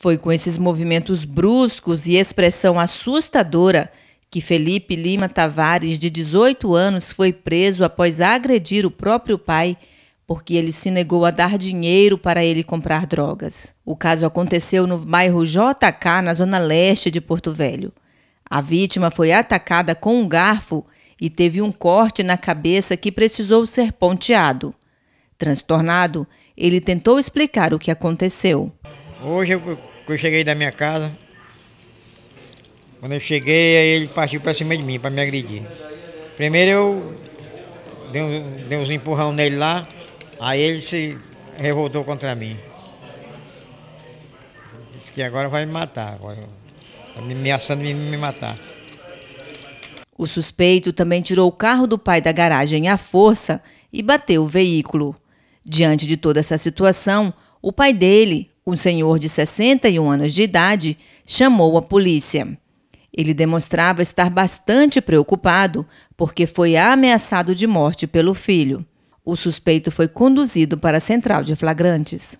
Foi com esses movimentos bruscos e expressão assustadora que Felipe Lima Tavares, de 18 anos, foi preso após agredir o próprio pai porque ele se negou a dar dinheiro para ele comprar drogas. O caso aconteceu no bairro JK, na zona leste de Porto Velho. A vítima foi atacada com um garfo e teve um corte na cabeça que precisou ser ponteado. Transtornado, ele tentou explicar o que aconteceu. Hoje eu, eu cheguei da minha casa, quando eu cheguei, aí ele partiu para cima de mim para me agredir. Primeiro eu dei, um, dei uns empurrão nele lá, aí ele se revoltou contra mim. Disse que agora vai me matar, agora tá me ameaçando de me matar. O suspeito também tirou o carro do pai da garagem à força e bateu o veículo. Diante de toda essa situação, o pai dele, um senhor de 61 anos de idade chamou a polícia. Ele demonstrava estar bastante preocupado porque foi ameaçado de morte pelo filho. O suspeito foi conduzido para a central de flagrantes.